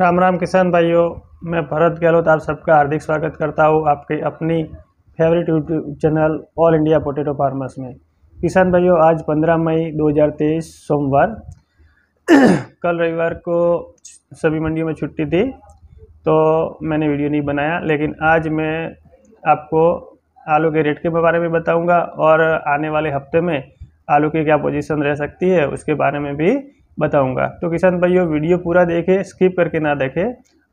राम राम किसान भाइयों मैं भरत गहलोत आप सबका हार्दिक स्वागत करता हूँ आपके अपनी favourite YouTube channel all India potato farmers में किसान भाइयों आज 15 मई 2023 सोमवार कल रविवार को सभी मंडियों में छुट्टी थी तो मैंने वीडियो नहीं बनाया लेकिन आज मैं आपको आलू के रेट के बारे में बताऊँगा और आने वाले हफ्ते में आलू की क्या पोजिशन रह सकती है उसके बारे में भी बताऊंगा तो किसान भाइयों वीडियो पूरा देखें स्किप करके ना देखें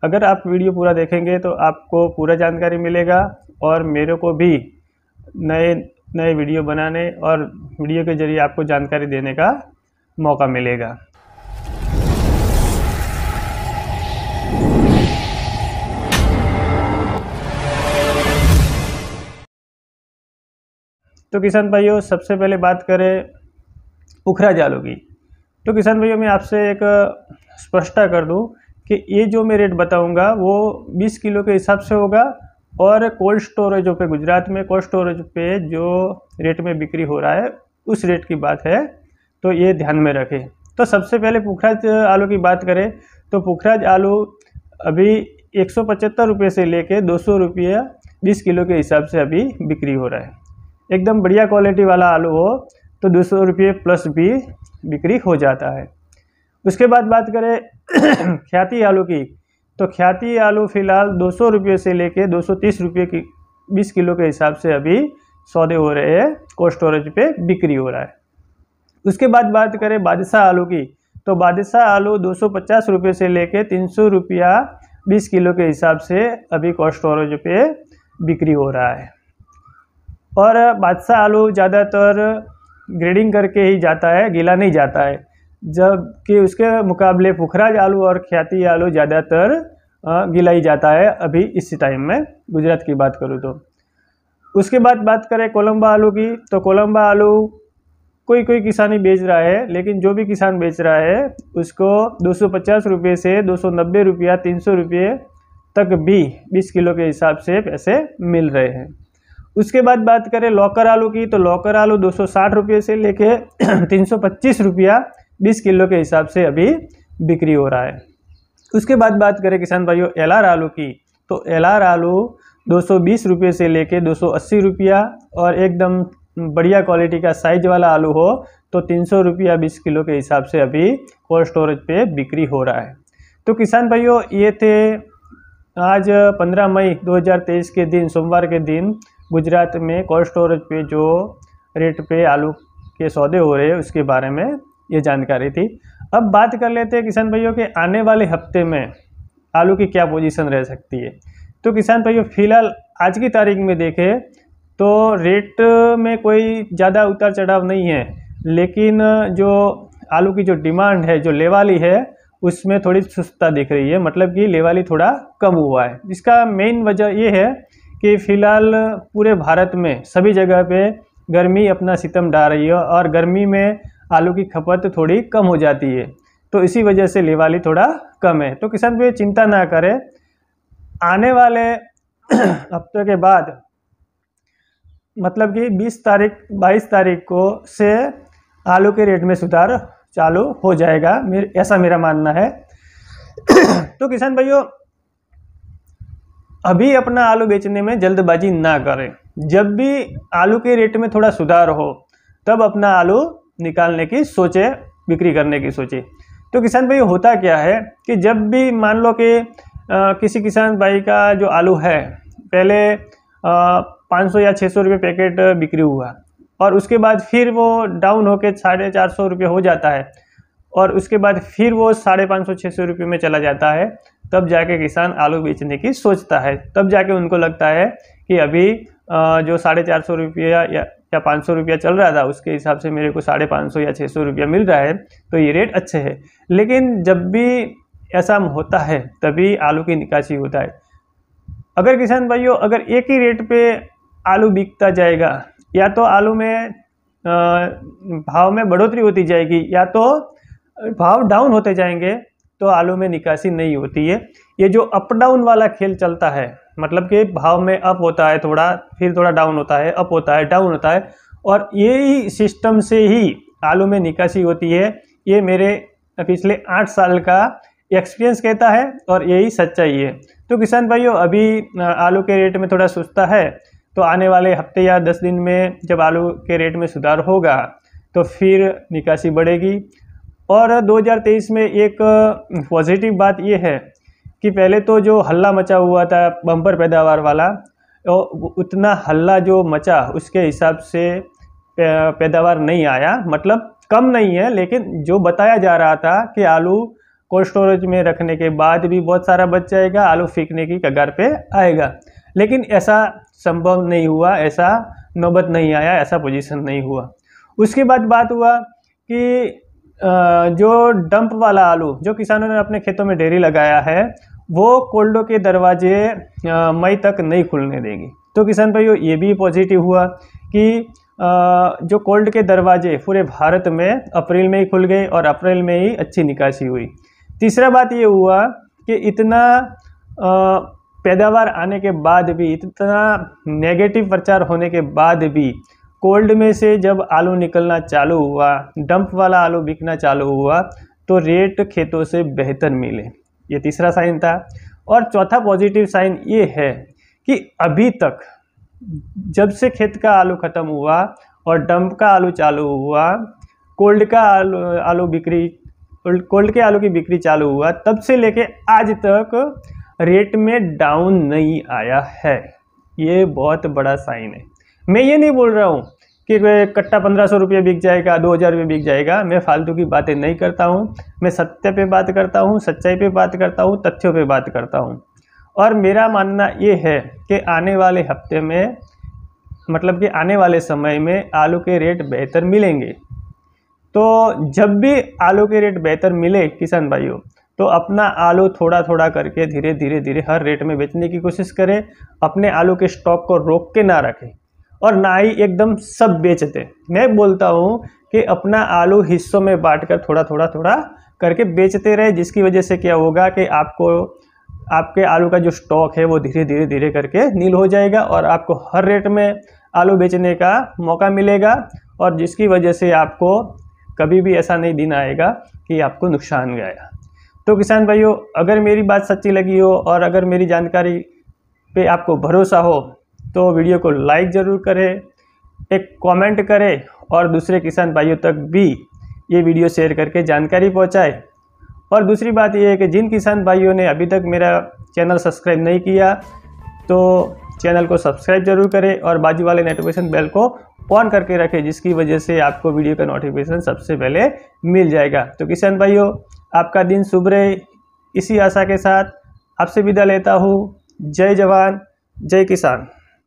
अगर आप वीडियो पूरा देखेंगे तो आपको पूरा जानकारी मिलेगा और मेरे को भी नए नए वीडियो बनाने और वीडियो के ज़रिए आपको जानकारी देने का मौका मिलेगा तो किसान भाइयों सबसे पहले बात करें उखरा जालों की तो किसान भैया मैं आपसे एक स्पष्टता कर दूं कि ये जो मैं रेट बताऊंगा वो 20 किलो के हिसाब से होगा और कोल्ड स्टोरेज पे गुजरात में कोल्ड स्टोरेज पे जो रेट में बिक्री हो रहा है उस रेट की बात है तो ये ध्यान में रखें तो सबसे पहले पुखराज आलू की बात करें तो पुखराज आलू अभी एक सौ से लेके दो सौ बीस किलो के हिसाब से अभी बिक्री हो रहा है एकदम बढ़िया क्वालिटी वाला आलू हो तो दो सौ रुपये प्लस भी बिक्री हो जाता है उसके बाद बात करें ख्याति आलू की तो ख्याति आलू फ़िलहाल दो सौ रुपये से लेके दो सौ तीस रुपये की बीस किलो के हिसाब से अभी सौदे हो रहे हैं कोल्ड स्टोरेज पे बिक्री हो रहा है उसके बाद बात करें बादशाह आलू की तो बादशाह आलू दो सौ पचास रुपये से लेके तीन सौ रुपया बीस किलो के हिसाब से अभी कोल्ड स्टोरेज पे बिक्री हो रहा है और बादशाह आलू ज़्यादातर ग्रेडिंग करके ही जाता है गीला नहीं जाता है जबकि उसके मुकाबले पुखराज आलू और ख्याति आलू ज़्यादातर गीला ही जाता है अभी इस टाइम में गुजरात की बात करूँ तो उसके बाद बात करें कोलम्बा आलू की तो कोलम्बा आलू कोई कोई किसान ही बेच रहा है लेकिन जो भी किसान बेच रहा है उसको दो सौ से दो सौ रुपया तीन रुपये तक भी 20 किलो के हिसाब से पैसे मिल रहे हैं उसके बाद बात करें लॉकर आलू की तो लॉकर आलू दो सौ से लेके तीन सौ रुपया बीस किलो के हिसाब से अभी बिक्री हो रहा है उसके बाद बात करें किसान भाइयों एल आलू की तो एल आलू दो सौ से लेके दो रुपया और एकदम बढ़िया क्वालिटी का साइज वाला आलू हो तो तीन सौ रुपया बीस किलो के हिसाब से अभी कोल्ड स्टोरेज पे बिक्री हो रहा है तो किसान भाइयों ये थे आज 15 मई 2023 के दिन सोमवार के दिन गुजरात में कोल्ड स्टोरेज पे जो रेट पे आलू के सौदे हो रहे हैं उसके बारे में ये जानकारी थी अब बात कर लेते हैं किसान भाइयों के आने वाले हफ्ते में आलू की क्या पोजीशन रह सकती है तो किसान भाइयों फिलहाल आज की तारीख में देखें तो रेट में कोई ज़्यादा उतार चढ़ाव नहीं है लेकिन जो आलू की जो डिमांड है जो लेवाली है उसमें थोड़ी सुस्ता दिख रही है मतलब कि लेवाली थोड़ा कम हुआ है इसका मेन वजह ये है कि फ़िलहाल पूरे भारत में सभी जगह पे गर्मी अपना सितम डाल रही है और गर्मी में आलू की खपत थोड़ी कम हो जाती है तो इसी वजह से लेवाली थोड़ा कम है तो किसान भी चिंता ना करें आने वाले हफ्ते के बाद मतलब कि 20 तारीख 22 तारीख को से आलू के रेट में सुधार चालू हो जाएगा मेरे ऐसा मेरा मानना है तो किसान भाइयों अभी अपना आलू बेचने में जल्दबाजी ना करें जब भी आलू के रेट में थोड़ा सुधार हो तब अपना आलू निकालने की सोचे बिक्री करने की सोचे तो किसान भाई होता क्या है कि जब भी मान लो कि किसी किसान भाई का जो आलू है पहले पाँच सौ या छः सौ रुपये पैकेट बिक्री हुआ और उसके बाद फिर वो डाउन होकर साढ़े चार सौ रुपये हो जाता है और उसके बाद फिर वो साढ़े पाँच सौ छः सौ रुपये में चला जाता है तब जाके किसान आलू बेचने की सोचता है तब जाके उनको लगता है कि अभी जो साढ़े चार सौ रुपया या या पाँच सौ रुपया चल रहा था उसके हिसाब से मेरे को साढ़े पाँच सौ या छः सौ रुपया मिल रहा है तो ये रेट अच्छे है लेकिन जब भी ऐसा होता है तभी आलू की निकासी होता है अगर किसान भाइयों अगर एक ही रेट पर आलू बिकता जाएगा या तो आलू में भाव में बढ़ोतरी होती जाएगी या तो भाव डाउन होते जाएंगे तो आलू में निकासी नहीं होती है ये जो अप डाउन वाला खेल चलता है मतलब कि भाव में अप होता है थोड़ा फिर थोड़ा डाउन होता है अप होता है डाउन होता है और यही सिस्टम से ही आलू में निकासी होती है ये मेरे पिछले आठ साल का एक्सपीरियंस कहता है और यही सच्चाई है तो किसान भाइयों अभी आलू के रेट में थोड़ा सुस्ता है तो आने वाले हफ्ते या दस दिन में जब आलू के रेट में सुधार होगा तो फिर निकासी बढ़ेगी और 2023 में एक पॉजिटिव बात ये है कि पहले तो जो हल्ला मचा हुआ था बम्पर पैदावार वाला तो उतना हल्ला जो मचा उसके हिसाब से पैदावार नहीं आया मतलब कम नहीं है लेकिन जो बताया जा रहा था कि आलू कोल्ड स्टोरेज में रखने के बाद भी बहुत सारा बच जाएगा आलू फेंकने की कगार पे आएगा लेकिन ऐसा संभव नहीं हुआ ऐसा नौबत नहीं आया ऐसा पोजीशन नहीं हुआ उसके बाद बात हुआ कि जो डंप वाला आलू जो किसानों ने अपने खेतों में डेरी लगाया है वो कोल्डो के दरवाजे मई तक नहीं खुलने देगी तो किसान भाइयों ये भी पॉजिटिव हुआ कि जो कोल्ड के दरवाजे पूरे भारत में अप्रैल में ही खुल गए और अप्रैल में ही अच्छी निकासी हुई तीसरा बात ये हुआ कि इतना पैदावार आने के बाद भी इतना नेगेटिव प्रचार होने के बाद भी कोल्ड में से जब आलू निकलना चालू हुआ डंप वाला आलू बिकना चालू हुआ तो रेट खेतों से बेहतर मिले ये तीसरा साइन था और चौथा पॉजिटिव साइन ये है कि अभी तक जब से खेत का आलू ख़त्म हुआ और डंप का आलू चालू हुआ कोल्ड का आलू आलू बिक्री कोल्ड के आलू की बिक्री चालू हुआ तब से लेके आज तक रेट में डाउन नहीं आया है ये बहुत बड़ा साइन है मैं ये नहीं बोल रहा हूँ कि कट्टा पंद्रह सौ रुपये बिक जाएगा दो हज़ार रुपये बिक जाएगा मैं फालतू की बातें नहीं करता हूँ मैं सत्य पे बात करता हूँ सच्चाई पे बात करता हूँ तथ्यों पे बात करता हूँ और मेरा मानना ये है कि आने वाले हफ्ते में मतलब कि आने वाले समय में आलू के रेट बेहतर मिलेंगे तो जब भी आलू के रेट बेहतर मिले किसान भाइयों तो अपना आलू थोड़ा थोड़ा करके धीरे धीरे धीरे हर रेट में बेचने की कोशिश करें अपने आलू के स्टॉक को रोक के ना रखें और ना ही एकदम सब बेचते मैं बोलता हूँ कि अपना आलू हिस्सों में बांट कर थोड़ा थोड़ा थोड़ा करके बेचते रहे जिसकी वजह से क्या होगा कि आपको आपके आलू का जो स्टॉक है वो धीरे धीरे धीरे करके नील हो जाएगा और आपको हर रेट में आलू बेचने का मौका मिलेगा और जिसकी वजह से आपको कभी भी ऐसा नहीं दिन आएगा कि आपको नुकसान गया तो किसान भाइयों अगर मेरी बात सच्ची लगी हो और अगर मेरी जानकारी पे आपको भरोसा हो तो वीडियो को लाइक ज़रूर करें एक कमेंट करें और दूसरे किसान भाइयों तक भी ये वीडियो शेयर करके जानकारी पहुँचाए और दूसरी बात ये है कि जिन किसान भाइयों ने अभी तक मेरा चैनल सब्सक्राइब नहीं किया तो चैनल को सब्सक्राइब जरूर करें और बाजू वाले नोटिफिकेशन बेल को ऑन करके रखें जिसकी वजह से आपको वीडियो का नोटिफिकेशन सबसे पहले मिल जाएगा तो किसान भाइयों आपका दिन शुभ रहे इसी आशा के साथ आपसे विदा लेता हूँ जय जवान जय किसान